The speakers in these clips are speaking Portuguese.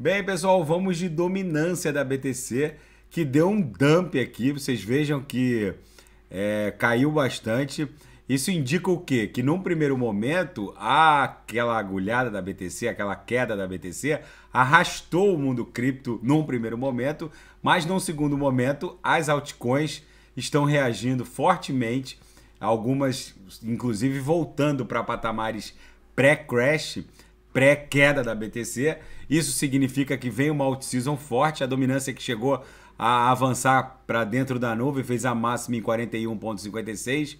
Bem, pessoal, vamos de dominância da BTC, que deu um dump aqui. Vocês vejam que é, caiu bastante. Isso indica o quê? Que num primeiro momento, aquela agulhada da BTC, aquela queda da BTC, arrastou o mundo cripto num primeiro momento, mas num segundo momento, as altcoins estão reagindo fortemente, algumas inclusive voltando para patamares pré-crash pré-queda da BTC. Isso significa que vem uma out-season forte, a dominância que chegou a avançar para dentro da nuvem, fez a máxima em 41,56,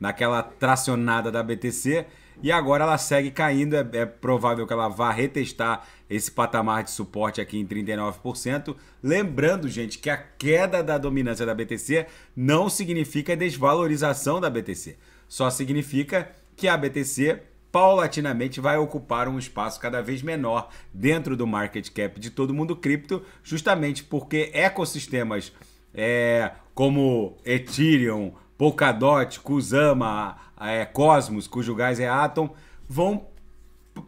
naquela tracionada da BTC, e agora ela segue caindo. É, é, provável que ela vá retestar esse patamar de suporte aqui em 39%. Lembrando, gente, que a queda da dominância da BTC não significa desvalorização da BTC, só significa que a BTC paulatinamente vai ocupar um espaço cada vez menor dentro do market cap de todo mundo cripto, justamente porque ecossistemas é, como Ethereum, Polkadot, Kusama, é, Cosmos, cujo gás é Atom, vão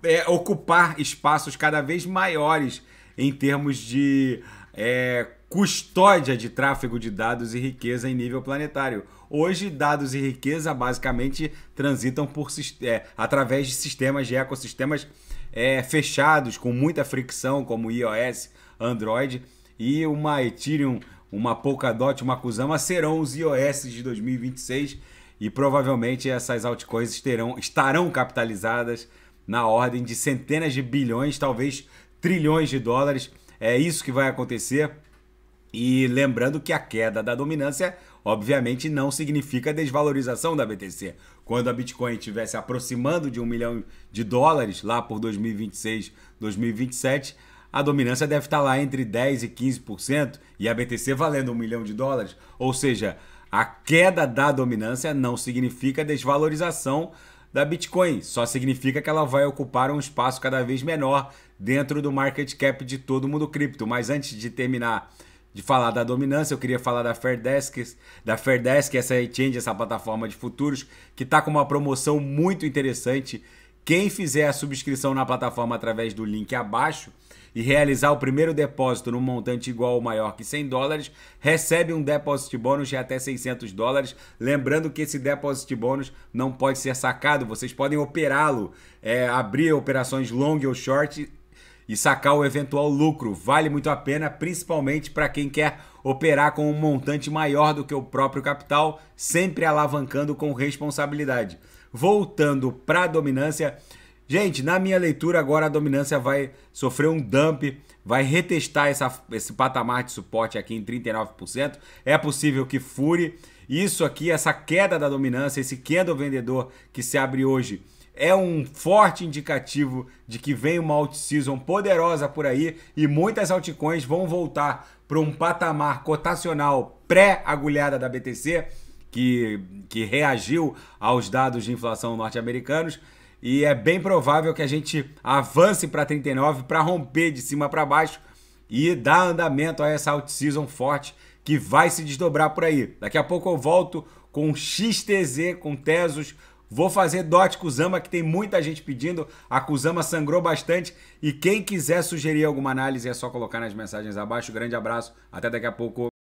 é, ocupar espaços cada vez maiores em termos de é, custódia de tráfego de dados e riqueza em nível planetário. Hoje, dados e riqueza basicamente transitam por, é, através de sistemas de ecossistemas é, fechados, com muita fricção, como iOS, Android e uma Ethereum, uma Polkadot, uma Kusama serão os iOS de 2026 e provavelmente essas altcoins terão, estarão capitalizadas na ordem de centenas de bilhões, talvez trilhões de dólares. É isso que vai acontecer. E lembrando que a queda da dominância, obviamente, não significa desvalorização da BTC. Quando a Bitcoin estivesse aproximando de um milhão de dólares lá por 2026, 2027, a dominância deve estar lá entre 10% e 15% e a BTC valendo um milhão de dólares. Ou seja, a queda da dominância não significa desvalorização da Bitcoin, só significa que ela vai ocupar um espaço cada vez menor dentro do market cap de todo mundo cripto. Mas antes de terminar de falar da dominância, eu queria falar da Fairdesk, da Fairdesk, essa exchange, essa plataforma de futuros, que está com uma promoção muito interessante. Quem fizer a subscrição na plataforma através do link abaixo e realizar o primeiro depósito num montante igual ou maior que 100 dólares, recebe um depósito bônus de até 600 dólares. Lembrando que esse depósito bônus não pode ser sacado, vocês podem operá-lo, é, abrir operações long ou short e sacar o eventual lucro. Vale muito a pena, principalmente para quem quer operar com um montante maior do que o próprio capital, sempre alavancando com responsabilidade. Voltando para a dominância, gente, na minha leitura agora a dominância vai sofrer um dump, vai retestar essa, esse patamar de suporte aqui em 39%. É possível que fure. Isso aqui, essa queda da dominância, esse candle vendedor que se abre hoje é um forte indicativo de que vem uma alt-season poderosa por aí e muitas altcoins vão voltar para um patamar cotacional pré-agulhada da BTC, que, que reagiu aos dados de inflação norte-americanos. E é bem provável que a gente avance para 39 para romper de cima para baixo e dar andamento a essa alt-season forte que vai se desdobrar por aí. Daqui a pouco eu volto com XTZ, com Tesos, Vou fazer Dot Kuzama, que tem muita gente pedindo. A Kuzama sangrou bastante. E quem quiser sugerir alguma análise é só colocar nas mensagens abaixo. Grande abraço, até daqui a pouco.